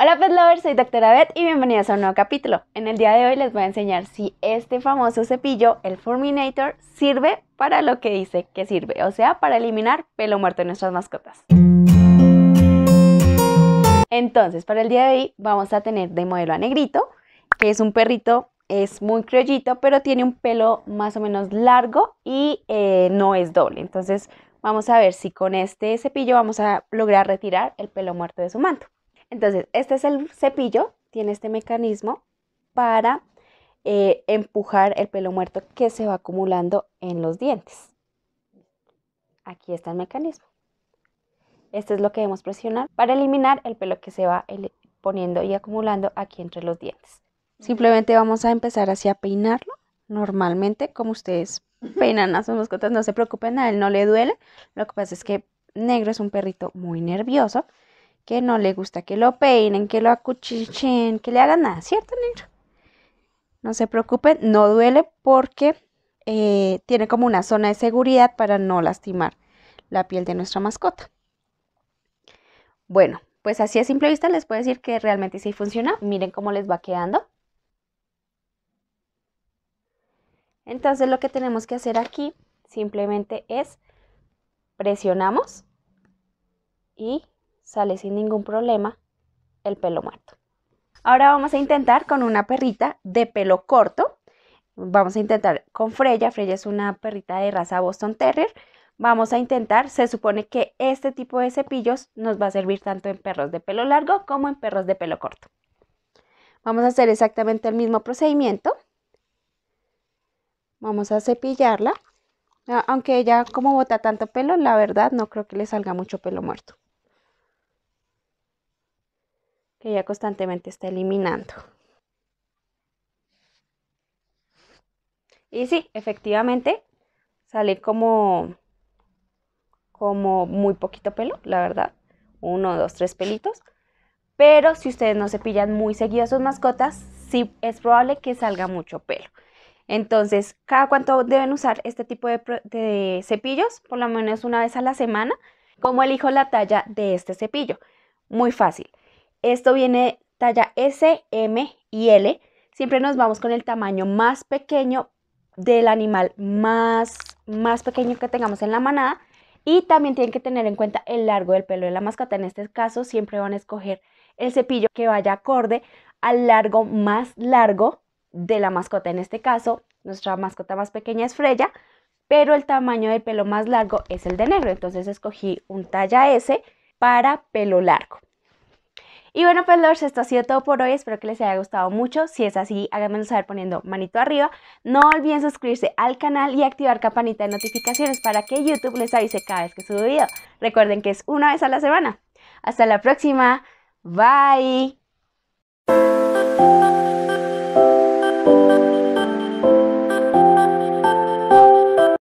Hola Pet pues, Lovers, soy Doctora Beth y bienvenidos a un nuevo capítulo. En el día de hoy les voy a enseñar si este famoso cepillo, el Furminator, sirve para lo que dice que sirve, o sea, para eliminar pelo muerto de nuestras mascotas. Entonces, para el día de hoy vamos a tener de modelo a Negrito, que es un perrito, es muy criollito, pero tiene un pelo más o menos largo y eh, no es doble. Entonces, vamos a ver si con este cepillo vamos a lograr retirar el pelo muerto de su manto. Entonces, este es el cepillo, tiene este mecanismo para eh, empujar el pelo muerto que se va acumulando en los dientes. Aquí está el mecanismo. Este es lo que debemos presionar para eliminar el pelo que se va poniendo y acumulando aquí entre los dientes. Simplemente vamos a empezar así a peinarlo normalmente como ustedes peinan a sus mascotas. No se preocupen, a él no le duele. Lo que pasa es que negro es un perrito muy nervioso que no le gusta que lo peinen, que lo acuchichen, que le hagan nada, ¿cierto, negro? No se preocupen, no duele porque eh, tiene como una zona de seguridad para no lastimar la piel de nuestra mascota. Bueno, pues así a simple vista les puedo decir que realmente sí funciona. Miren cómo les va quedando. Entonces lo que tenemos que hacer aquí simplemente es presionamos y sale sin ningún problema el pelo muerto. Ahora vamos a intentar con una perrita de pelo corto. Vamos a intentar con Freya. Freya es una perrita de raza Boston Terrier. Vamos a intentar, se supone que este tipo de cepillos nos va a servir tanto en perros de pelo largo como en perros de pelo corto. Vamos a hacer exactamente el mismo procedimiento. Vamos a cepillarla. Ah, aunque ella como bota tanto pelo, la verdad no creo que le salga mucho pelo muerto que ya constantemente está eliminando. Y sí, efectivamente, sale como, como muy poquito pelo, la verdad. Uno, dos, tres pelitos. Pero si ustedes no cepillan muy seguido a sus mascotas, sí es probable que salga mucho pelo. Entonces, cada cuánto deben usar este tipo de, de cepillos, por lo menos una vez a la semana. ¿Cómo elijo la talla de este cepillo? Muy fácil. Esto viene talla S, M y L. Siempre nos vamos con el tamaño más pequeño del animal más, más pequeño que tengamos en la manada. Y también tienen que tener en cuenta el largo del pelo de la mascota. En este caso siempre van a escoger el cepillo que vaya acorde al largo más largo de la mascota. En este caso, nuestra mascota más pequeña es Freya, pero el tamaño del pelo más largo es el de negro. Entonces escogí un talla S para pelo largo. Y bueno, pues Lords, esto ha sido todo por hoy. Espero que les haya gustado mucho. Si es así, háganmelo saber poniendo manito arriba. No olviden suscribirse al canal y activar campanita de notificaciones para que YouTube les avise cada vez que subo video. Recuerden que es una vez a la semana. Hasta la próxima. Bye.